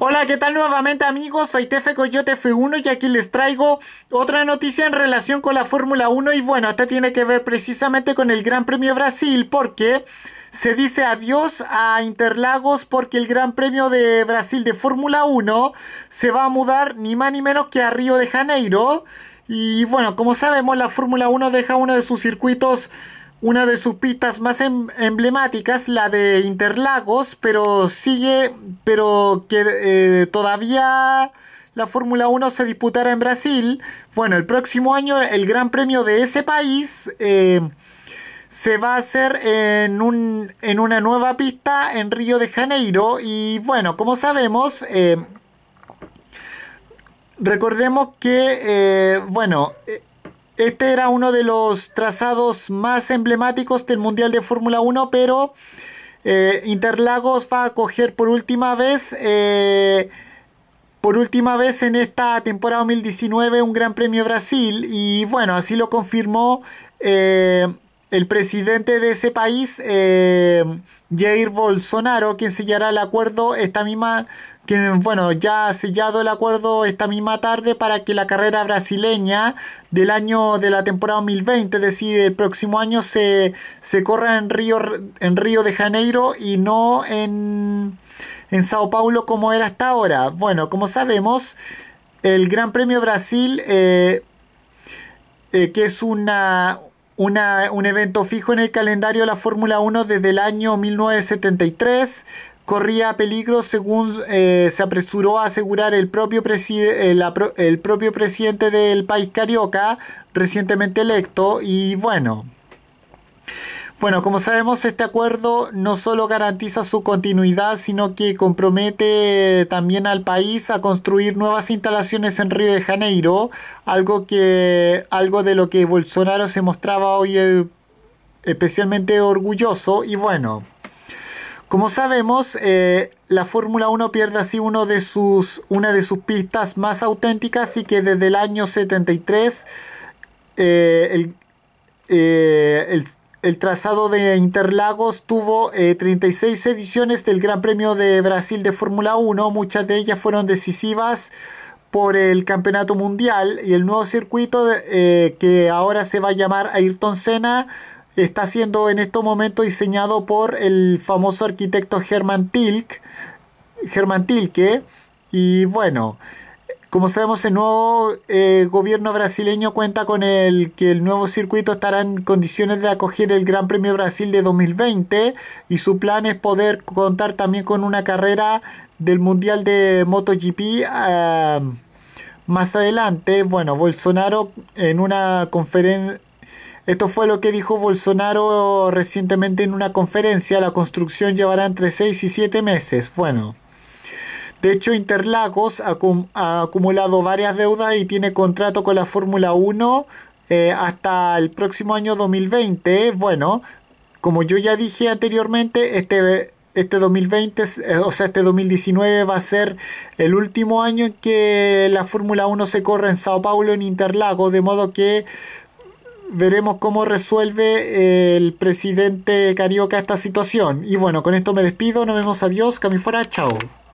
Hola, ¿qué tal nuevamente amigos? Soy Tefe Coyote F1 y aquí les traigo otra noticia en relación con la Fórmula 1 y bueno, esta tiene que ver precisamente con el Gran Premio Brasil porque se dice adiós a Interlagos porque el Gran Premio de Brasil de Fórmula 1 se va a mudar ni más ni menos que a Río de Janeiro y bueno, como sabemos la Fórmula 1 deja uno de sus circuitos una de sus pistas más em, emblemáticas, la de Interlagos, pero sigue, pero que eh, todavía la Fórmula 1 se disputará en Brasil. Bueno, el próximo año el Gran Premio de ese país eh, se va a hacer en, una nueva pista en Río de Janeiro. Y bueno, como sabemos, eh, recordemos que, bueno, este era uno de los trazados más emblemáticos del Mundial de Fórmula 1, pero eh, Interlagos va a coger por última vez, eh, por última vez en esta temporada 2019 un Gran Premio Brasil y bueno, así lo confirmó eh, el presidente de ese país, Jair Bolsonaro, quien sellará el acuerdo esta misma bueno, ya ha sellado el acuerdo esta misma tarde para que la carrera brasileña del año de la temporada 2020, es decir, el próximo año se, corra en Río, en Río de Janeiro y no en, Sao Paulo como era hasta ahora. Bueno, como sabemos, el Gran Premio Brasil, eh, eh, que es una, una, un evento fijo en el calendario de la Fórmula 1 desde el año 1973, corría peligro según eh, se apresuró a asegurar el propio, eh, propio presidente del país carioca, recientemente electo, y bueno. Bueno, como sabemos, este acuerdo no solo garantiza su continuidad, sino que compromete también al país a construir nuevas instalaciones en Río de Janeiro, algo, que, algo de lo que Bolsonaro se mostraba hoy eh, especialmente orgulloso y bueno. Como sabemos, eh, la Fórmula 1 pierde así uno de sus, una de sus pistas más auténticas y que desde el año 73 eh, eh, el, el, trazado de Interlagos tuvo 36 ediciones del Gran Premio de Brasil de Fórmula 1, muchas de ellas fueron decisivas por el Campeonato Mundial y el nuevo circuito que ahora se va a llamar Ayrton Senna está siendo en estos momentos diseñado por el famoso arquitecto Germán Tilke. Tilke. Y bueno, como sabemos, el nuevo eh, gobierno brasileño cuenta con el que el nuevo circuito estará en condiciones de acoger el Gran Premio Brasil de 2020 y su plan es poder contar también con una carrera del Mundial de MotoGP. Ah, más adelante, bueno, Bolsonaro en una conferencia esto fue lo que dijo Bolsonaro recientemente en una conferencia. La construcción llevará entre 6 y 7 meses. Bueno. De hecho, Interlagos ha acumulado varias deudas y tiene contrato con la Fórmula 1 eh, hasta el próximo año 2020. Bueno, como yo ya dije anteriormente, este, este 2020, eh, o sea, este 2019 va a ser el último año en que la Fórmula 1 se corre en Sao Paulo, en Interlagos, de modo que veremos cómo resuelve el presidente Carioca esta situación. Y bueno, con esto me despido, nos vemos, adiós, cami fuera, chao.